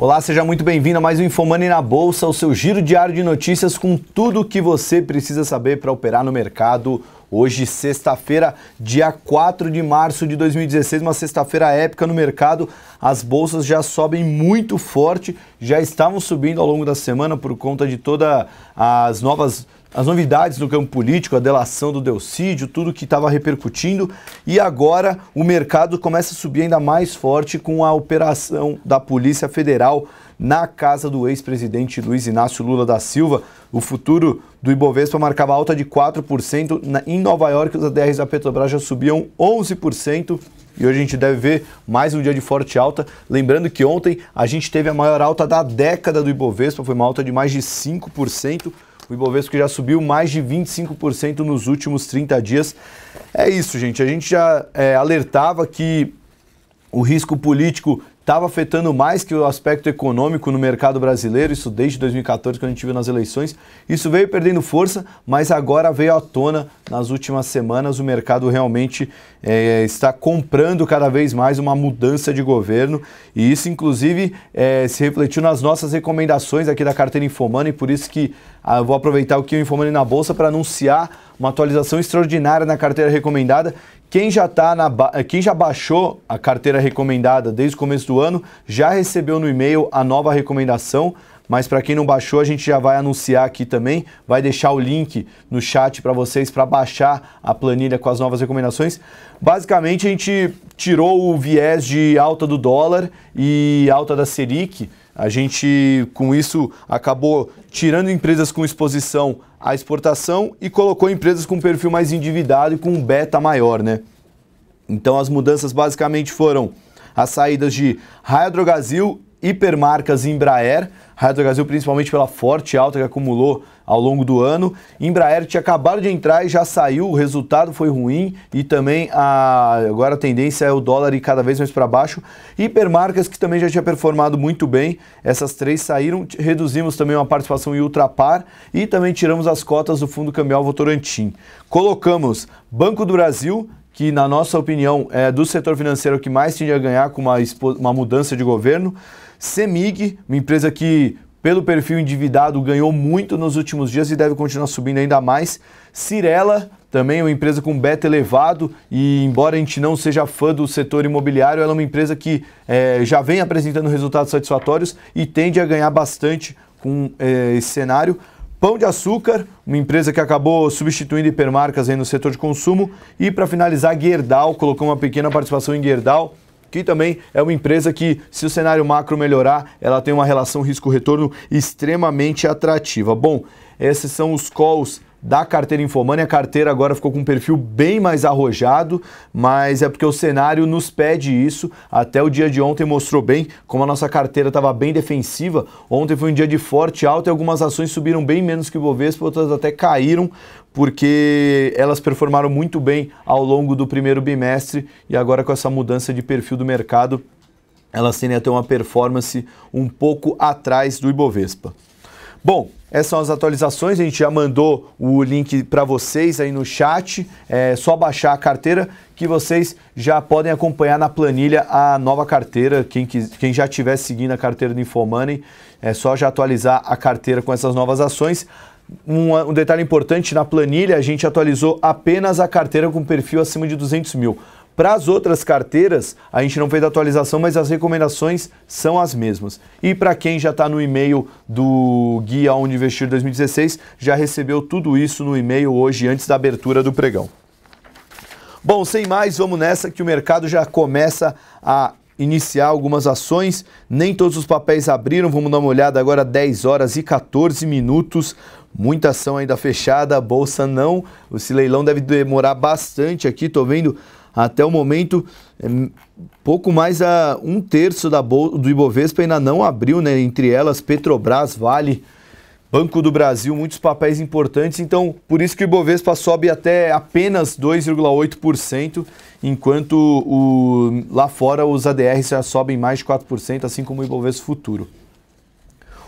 Olá, seja muito bem-vindo a mais um Infomani na Bolsa, o seu giro diário de notícias com tudo o que você precisa saber para operar no mercado. Hoje, sexta-feira, dia 4 de março de 2016, uma sexta-feira épica no mercado. As bolsas já sobem muito forte, já estavam subindo ao longo da semana por conta de todas as novas as novidades no campo político, a delação do Delcídio, tudo que estava repercutindo. E agora o mercado começa a subir ainda mais forte com a operação da Polícia Federal na casa do ex-presidente Luiz Inácio Lula da Silva. O futuro do Ibovespa marcava alta de 4%. Em Nova York, os ADRs da Petrobras já subiam 11%. E hoje a gente deve ver mais um dia de forte alta. Lembrando que ontem a gente teve a maior alta da década do Ibovespa, foi uma alta de mais de 5%. O Ibovespa já subiu mais de 25% nos últimos 30 dias. É isso, gente. A gente já é, alertava que o risco político estava afetando mais que o aspecto econômico no mercado brasileiro, isso desde 2014, quando a gente viu nas eleições. Isso veio perdendo força, mas agora veio à tona nas últimas semanas. O mercado realmente é, está comprando cada vez mais uma mudança de governo, e isso, inclusive, é, se refletiu nas nossas recomendações aqui da carteira Infomani, por isso que ah, vou aproveitar o que o Infomani na Bolsa para anunciar uma atualização extraordinária na carteira recomendada quem já, tá na eh, quem já baixou a carteira recomendada desde o começo do ano já recebeu no e-mail a nova recomendação. Mas para quem não baixou, a gente já vai anunciar aqui também, vai deixar o link no chat para vocês para baixar a planilha com as novas recomendações. Basicamente, a gente tirou o viés de alta do dólar e alta da Selic. A gente, com isso, acabou tirando empresas com exposição à exportação e colocou empresas com perfil mais endividado e com um beta maior, né? Então, as mudanças basicamente foram as saídas de Raia Hipermarcas e Embraer, Brasil, principalmente pela forte alta que acumulou ao longo do ano. Embraer tinha acabado de entrar e já saiu, o resultado foi ruim e também a, agora a tendência é o dólar ir cada vez mais para baixo. Hipermarcas que também já tinha performado muito bem, essas três saíram, reduzimos também uma participação em Ultrapar e também tiramos as cotas do Fundo Cambial Votorantim. Colocamos Banco do Brasil, que, na nossa opinião, é do setor financeiro que mais tinha a ganhar com uma, uma mudança de governo. CEMIG, uma empresa que pelo perfil endividado ganhou muito nos últimos dias e deve continuar subindo ainda mais. Cirela, também uma empresa com beta elevado e embora a gente não seja fã do setor imobiliário, ela é uma empresa que é, já vem apresentando resultados satisfatórios e tende a ganhar bastante com é, esse cenário. Pão de Açúcar, uma empresa que acabou substituindo hipermarcas aí no setor de consumo. E para finalizar, Gerdau, colocou uma pequena participação em Gerdau, que também é uma empresa que, se o cenário macro melhorar, ela tem uma relação risco-retorno extremamente atrativa. Bom, esses são os calls da carteira Infomani. A carteira agora ficou com um perfil bem mais arrojado, mas é porque o cenário nos pede isso. Até o dia de ontem mostrou bem como a nossa carteira estava bem defensiva. Ontem foi um dia de forte alta e algumas ações subiram bem menos que o Bovespa, outras até caíram porque elas performaram muito bem ao longo do primeiro bimestre e agora com essa mudança de perfil do mercado, elas tendem a ter uma performance um pouco atrás do Ibovespa. Bom, essas são as atualizações, a gente já mandou o link para vocês aí no chat, é só baixar a carteira que vocês já podem acompanhar na planilha a nova carteira, quem, quem já estiver seguindo a carteira do Infomoney, é só já atualizar a carteira com essas novas ações. Um, um detalhe importante, na planilha a gente atualizou apenas a carteira com perfil acima de 200 mil. Para as outras carteiras, a gente não fez atualização, mas as recomendações são as mesmas. E para quem já está no e-mail do Guia Onde Investir 2016, já recebeu tudo isso no e-mail hoje, antes da abertura do pregão. Bom, sem mais, vamos nessa que o mercado já começa a iniciar algumas ações. Nem todos os papéis abriram, vamos dar uma olhada agora, 10 horas e 14 minutos muita ação ainda fechada, a bolsa não. Esse leilão deve demorar bastante aqui, estou vendo até o momento, é, pouco mais a um terço da do Ibovespa ainda não abriu, né? Entre elas, Petrobras, Vale, Banco do Brasil, muitos papéis importantes. Então, por isso que o Ibovespa sobe até apenas 2,8%, enquanto o, lá fora os ADRs já sobem mais de 4%, assim como o Ibovespa Futuro.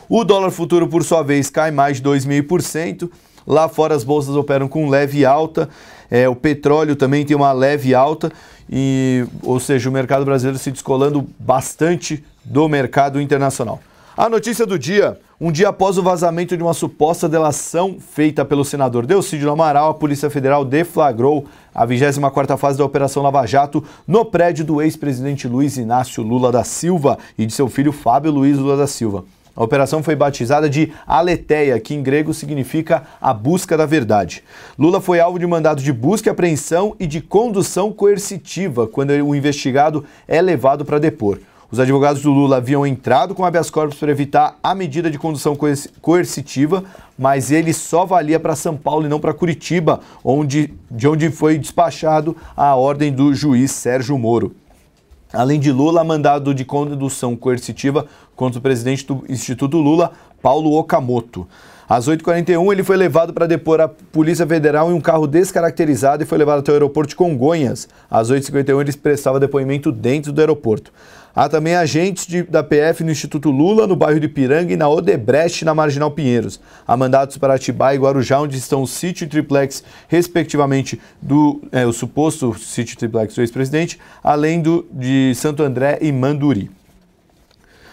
O dólar futuro, por sua vez, cai mais de 2,5%. Lá fora as bolsas operam com leve alta. É, o petróleo também tem uma leve alta, e, ou seja, o mercado brasileiro se descolando bastante do mercado internacional. A notícia do dia. Um dia após o vazamento de uma suposta delação feita pelo senador Delcídio Amaral, a Polícia Federal deflagrou a 24 fase da Operação Lava Jato no prédio do ex-presidente Luiz Inácio Lula da Silva e de seu filho Fábio Luiz Lula da Silva. A operação foi batizada de Aletheia, que em grego significa a busca da verdade. Lula foi alvo de mandado de busca e apreensão e de condução coercitiva quando o investigado é levado para depor. Os advogados do Lula haviam entrado com habeas corpus para evitar a medida de condução coercitiva, mas ele só valia para São Paulo e não para Curitiba, onde, de onde foi despachado a ordem do juiz Sérgio Moro. Além de Lula, mandado de condução coercitiva contra o presidente do Instituto Lula, Paulo Okamoto. Às 8h41, ele foi levado para depor a Polícia Federal em um carro descaracterizado e foi levado até o aeroporto de Congonhas. Às 8h51, ele prestava depoimento dentro do aeroporto. Há também agentes de, da PF no Instituto Lula, no bairro de Piranga e na Odebrecht, na Marginal Pinheiros. Há mandatos para Atibá e Guarujá, onde estão o sítio triplex, respectivamente, do é, o suposto sítio triplex do ex-presidente, além do de Santo André e Manduri.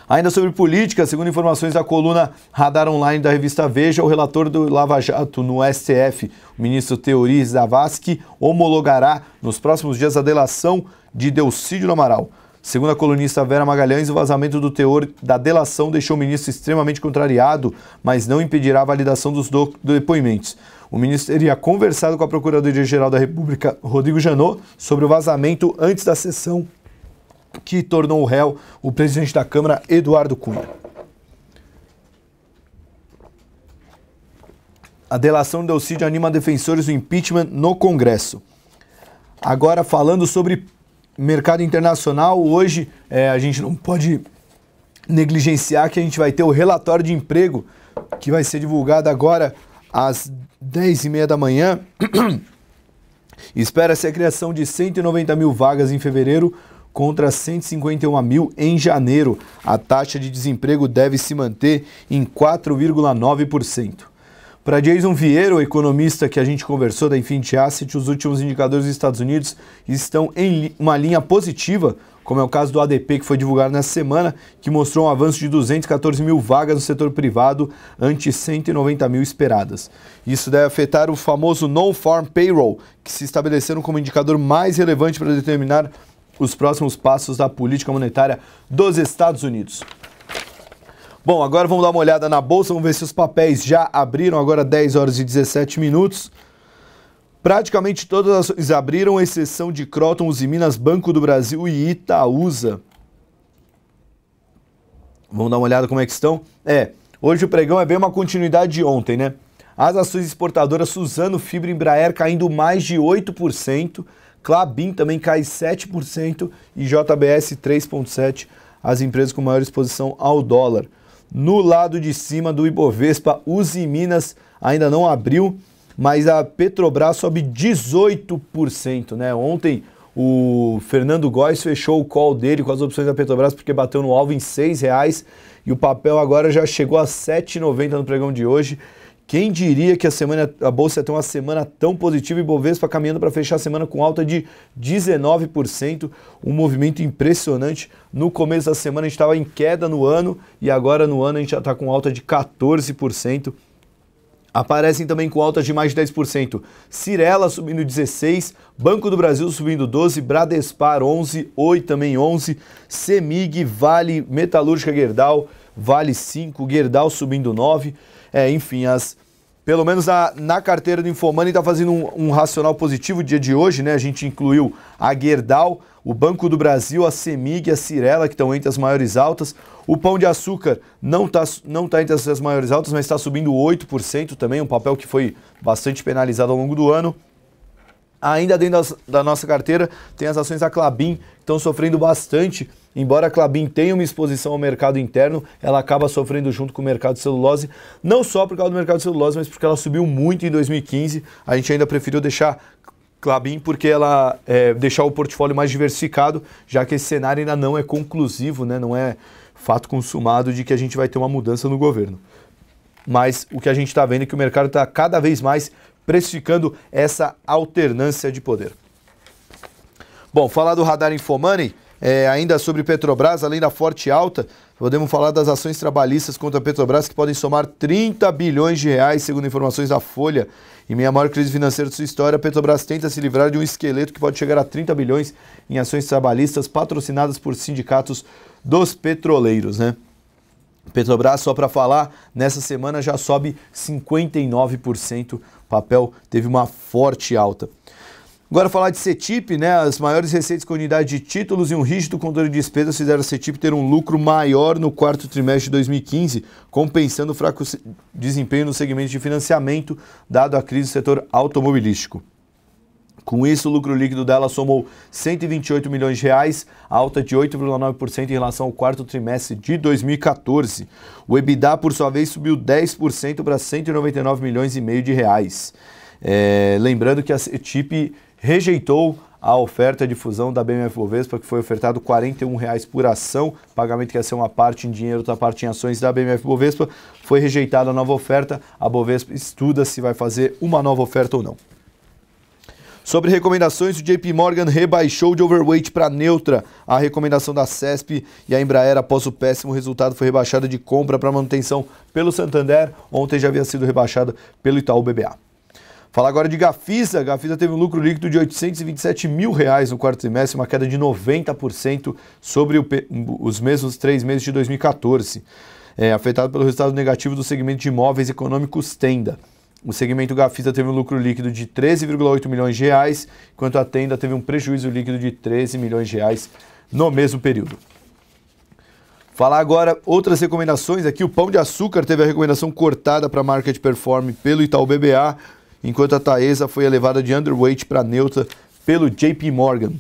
Ainda sobre política, segundo informações da coluna Radar Online da revista Veja, o relator do Lava Jato no STF, o ministro Teori Zavascki, homologará nos próximos dias a delação de Delcídio Amaral. Segundo a colunista Vera Magalhães, o vazamento do teor da delação deixou o ministro extremamente contrariado, mas não impedirá a validação dos depoimentos. O ministro teria conversado com a Procuradoria-Geral da República, Rodrigo Janot, sobre o vazamento antes da sessão que tornou o réu o presidente da Câmara, Eduardo Cunha. A delação de Alcide anima defensores do impeachment no Congresso. Agora falando sobre mercado internacional, hoje é, a gente não pode negligenciar que a gente vai ter o relatório de emprego que vai ser divulgado agora às 10h30 da manhã. Espera-se a criação de 190 mil vagas em fevereiro contra 151 mil em janeiro. A taxa de desemprego deve se manter em 4,9%. Para Jason Vieira, o economista que a gente conversou da Infinity Asset, os últimos indicadores dos Estados Unidos estão em uma linha positiva, como é o caso do ADP que foi divulgado nessa semana, que mostrou um avanço de 214 mil vagas no setor privado ante 190 mil esperadas. Isso deve afetar o famoso non-farm payroll, que se estabeleceram como indicador mais relevante para determinar os próximos passos da política monetária dos Estados Unidos. Bom, agora vamos dar uma olhada na bolsa, vamos ver se os papéis já abriram, agora 10 horas e 17 minutos. Praticamente todas as ações abriram, exceção de Croton, Minas, Banco do Brasil e Itaúsa. Vamos dar uma olhada como é que estão. É, hoje o pregão é bem uma continuidade de ontem, né? As ações exportadoras Suzano, Fibra e Embraer caindo mais de 8%, Clabin também cai 7% e JBS 3,7%, as empresas com maior exposição ao dólar. No lado de cima do Ibovespa, Uzi Minas ainda não abriu, mas a Petrobras sobe 18%, né? Ontem o Fernando Góes fechou o call dele com as opções da Petrobras porque bateu no alvo em R$ reais e o papel agora já chegou a R$ 7,90 no pregão de hoje. Quem diria que a, semana, a Bolsa tem uma semana tão positiva e Bovespa caminhando para fechar a semana com alta de 19%, um movimento impressionante. No começo da semana a gente estava em queda no ano e agora no ano a gente já está com alta de 14%. Aparecem também com altas de mais de 10%. Cirela subindo 16%, Banco do Brasil subindo 12%, Bradespar 11%, Oi também 11%, Semig, Vale, Metalúrgica Gerdau, Vale 5%, Gerdau subindo 9%. É, enfim, as pelo menos a, na carteira do Infomani está fazendo um, um, racional positivo dia de hoje, né? A gente incluiu a Gerdau, o Banco do Brasil, a Semig, a Cirela, que estão entre as maiores altas. O Pão de Açúcar não está não tá entre as maiores altas, mas está subindo 8% também, um papel que foi bastante penalizado ao longo do ano. Ainda dentro das, da nossa carteira, tem as ações da Clabin, que estão sofrendo bastante. Embora a Clabin tenha uma exposição ao mercado interno, ela acaba sofrendo junto com o mercado de celulose, não só por causa do mercado de celulose, mas porque ela subiu muito em 2015. A gente ainda preferiu deixar Clabin porque ela é, deixar o portfólio mais diversificado, já que esse cenário ainda não é conclusivo, né? não é fato consumado de que a gente vai ter uma mudança no governo. Mas o que a gente está vendo é que o mercado está cada vez mais precificando essa alternância de poder. Bom, falar do radar Infomoney, é, ainda sobre Petrobras, além da forte alta, podemos falar das ações trabalhistas contra a Petrobras que podem somar 30 bilhões de reais, segundo informações da Folha. Em minha maior crise financeira de sua história, a Petrobras tenta se livrar de um esqueleto que pode chegar a 30 bilhões em ações trabalhistas patrocinadas por sindicatos dos petroleiros, né? Petrobras, só para falar, nessa semana já sobe 59% papel teve uma forte alta. Agora falar de CETIP, né? As maiores receitas com unidade de títulos e um rígido controle de despesas fizeram a CETIP ter um lucro maior no quarto trimestre de 2015, compensando o fraco desempenho no segmento de financiamento, dado à crise do setor automobilístico. Com isso, o lucro líquido dela somou 128 milhões de reais, alta de 8,9% em relação ao quarto trimestre de 2014. O EBITDA, por sua vez, subiu 10% para 199 milhões e meio de reais. É, lembrando que a CETIP rejeitou a oferta de fusão da BMF Bovespa, que foi ofertado R$ 41,00 por ação, pagamento que ia ser uma parte em dinheiro, outra parte em ações da BMF Bovespa, foi rejeitada a nova oferta, a Bovespa estuda se vai fazer uma nova oferta ou não. Sobre recomendações, o JP Morgan rebaixou de overweight para neutra a recomendação da CESP e a Embraer, após o péssimo resultado, foi rebaixada de compra para manutenção pelo Santander. Ontem já havia sido rebaixada pelo Itaú BBA. Falar agora de Gafisa. Gafisa teve um lucro líquido de 827 mil reais no quarto trimestre, uma queda de 90% sobre os mesmos três meses de 2014, é, afetado pelo resultado negativo do segmento de imóveis econômicos Tenda. O segmento Gafisa teve um lucro líquido de 13,8 milhões de reais, enquanto a Tenda teve um prejuízo líquido de 13 milhões de reais no mesmo período. Falar agora outras recomendações aqui. O Pão de Açúcar teve a recomendação cortada para a perform pelo Itaú BBA, enquanto a Taesa foi elevada de underweight para neutra pelo JP Morgan.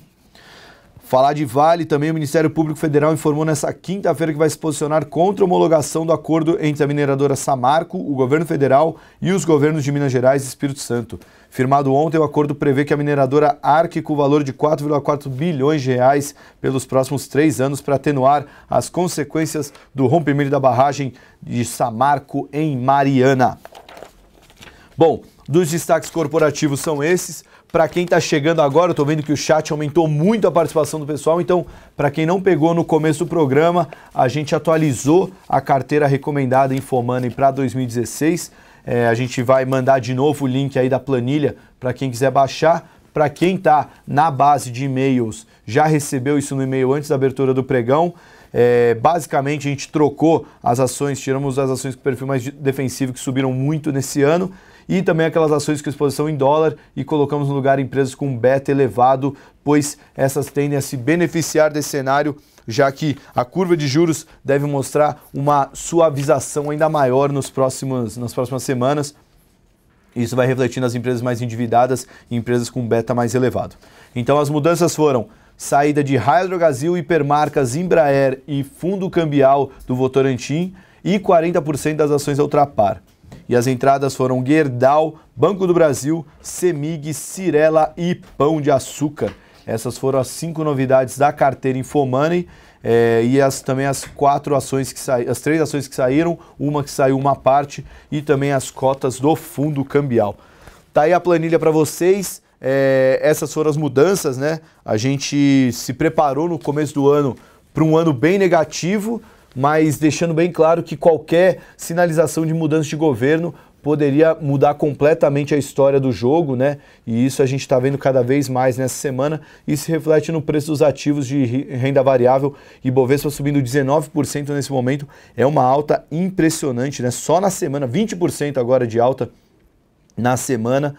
Falar de Vale, também o Ministério Público Federal informou nessa quinta-feira que vai se posicionar contra a homologação do acordo entre a mineradora Samarco, o governo federal e os governos de Minas Gerais e Espírito Santo. Firmado ontem, o acordo prevê que a mineradora arque com o valor de 4,4 bilhões de reais pelos próximos três anos para atenuar as consequências do rompimento da barragem de Samarco em Mariana. Bom, dos destaques corporativos são esses. Para quem está chegando agora, eu estou vendo que o chat aumentou muito a participação do pessoal, então, para quem não pegou no começo do programa, a gente atualizou a carteira recomendada em para 2016. É, a gente vai mandar de novo o link aí da planilha para quem quiser baixar. Para quem está na base de e-mails, já recebeu isso no e-mail antes da abertura do pregão. É, basicamente, a gente trocou as ações, tiramos as ações com perfil mais defensivo que subiram muito nesse ano e também aquelas ações com exposição em dólar e colocamos no lugar empresas com beta elevado, pois essas tendem a se beneficiar desse cenário, já que a curva de juros deve mostrar uma suavização ainda maior nos próximos, nas próximas semanas. Isso vai refletir nas empresas mais endividadas e empresas com beta mais elevado. Então as mudanças foram saída de Hydrogasil, Hipermarcas, Embraer e Fundo Cambial do Votorantim e 40% das ações da Ultrapar. E as entradas foram Gerdau, Banco do Brasil, Semig, Cirela e Pão de Açúcar. Essas foram as cinco novidades da carteira Infomoney. Eh, é, e as, também as quatro ações que saíram, as três ações que saíram, uma que saiu uma parte e também as cotas do fundo cambial. Tá aí a planilha para vocês. É, essas foram as mudanças, né? A gente se preparou no começo do ano para um ano bem negativo, mas deixando bem claro que qualquer sinalização de mudança de governo poderia mudar completamente a história do jogo, né? E isso a gente está vendo cada vez mais nessa semana e se reflete no preço dos ativos de renda variável e Bovespa subindo 19% nesse momento. É uma alta impressionante, né? Só na semana, 20% agora de alta na semana.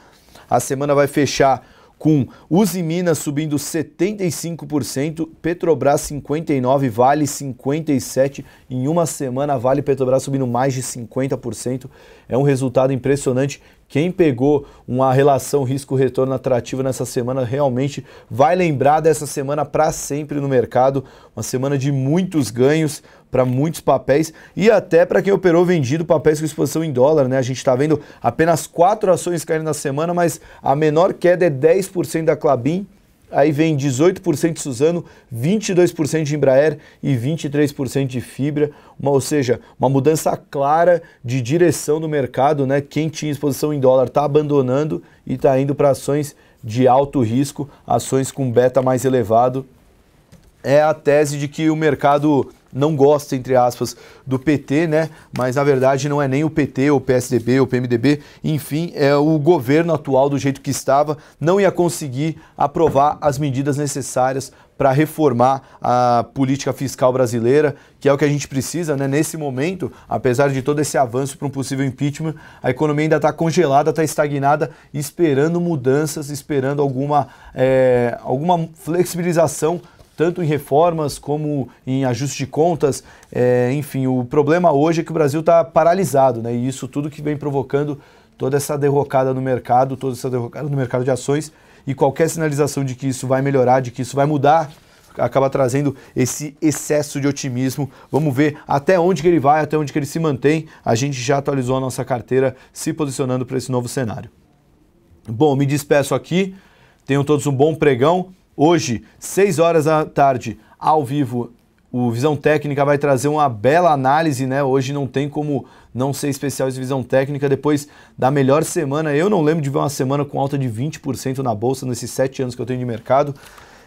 A semana vai fechar com Uzi Minas subindo 75%, Petrobras 59%, Vale 57%. Em uma semana, Vale e Petrobras subindo mais de 50%. É um resultado impressionante quem pegou uma relação risco-retorno atrativa nessa semana realmente vai lembrar dessa semana para sempre no mercado. Uma semana de muitos ganhos para muitos papéis e até para quem operou vendido papéis com exposição em dólar. Né? A gente está vendo apenas quatro ações caindo na semana, mas a menor queda é 10% da Clabin Aí vem 18% de Suzano, 22% de Embraer e 23% de fibra, uma, ou seja, uma mudança clara de direção do mercado, né? Quem tinha exposição em dólar está abandonando e está indo para ações de alto risco, ações com beta mais elevado. É a tese de que o mercado não gosta, entre aspas, do PT, né? Mas na verdade não é nem o PT, o PSDB, o PMDB, enfim, é o governo atual do jeito que estava, não ia conseguir aprovar as medidas necessárias para reformar a política fiscal brasileira, que é o que a gente precisa, né? Nesse momento, apesar de todo esse avanço para um possível impeachment, a economia ainda está congelada, está estagnada, esperando mudanças, esperando alguma, é, alguma flexibilização tanto em reformas como em ajuste de contas. É, enfim, o problema hoje é que o Brasil está paralisado, né? E isso tudo que vem provocando toda essa derrocada no mercado, toda essa derrocada no mercado de ações e qualquer sinalização de que isso vai melhorar, de que isso vai mudar, acaba trazendo esse excesso de otimismo. Vamos ver até onde que ele vai, até onde que ele se mantém. A gente já atualizou a nossa carteira se posicionando para esse novo cenário. Bom, me despeço aqui. Tenham todos um bom pregão. Hoje, 6 horas da tarde, ao vivo, o Visão Técnica vai trazer uma bela análise, né? Hoje não tem como não ser especial em Visão Técnica depois da melhor semana. Eu não lembro de ver uma semana com alta de 20% na bolsa nesses sete anos que eu tenho de mercado.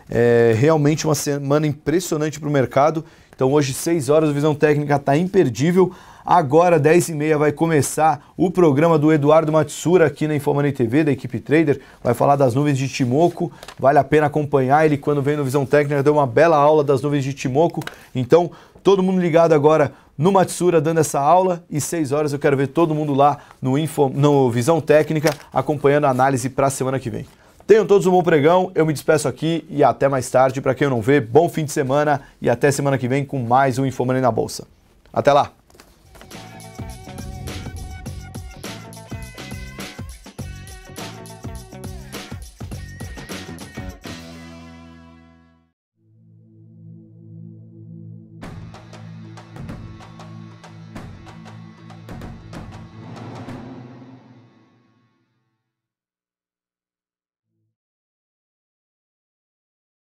É realmente uma semana impressionante para o mercado então hoje, 6 horas, o Visão Técnica está imperdível. Agora, 10h30, vai começar o programa do Eduardo Matsura aqui na Infomani TV, da equipe Trader. Vai falar das nuvens de Timoco. Vale a pena acompanhar ele quando vem no Visão Técnica. Deu uma bela aula das nuvens de Timoco. Então, todo mundo ligado agora no Matsura dando essa aula. E 6 horas eu quero ver todo mundo lá no, Info, no Visão Técnica acompanhando a análise para a semana que vem. Tenham todos um bom pregão. Eu me despeço aqui e até mais tarde. Para quem não vê, bom fim de semana e até semana que vem com mais um Infomani na Bolsa. Até lá!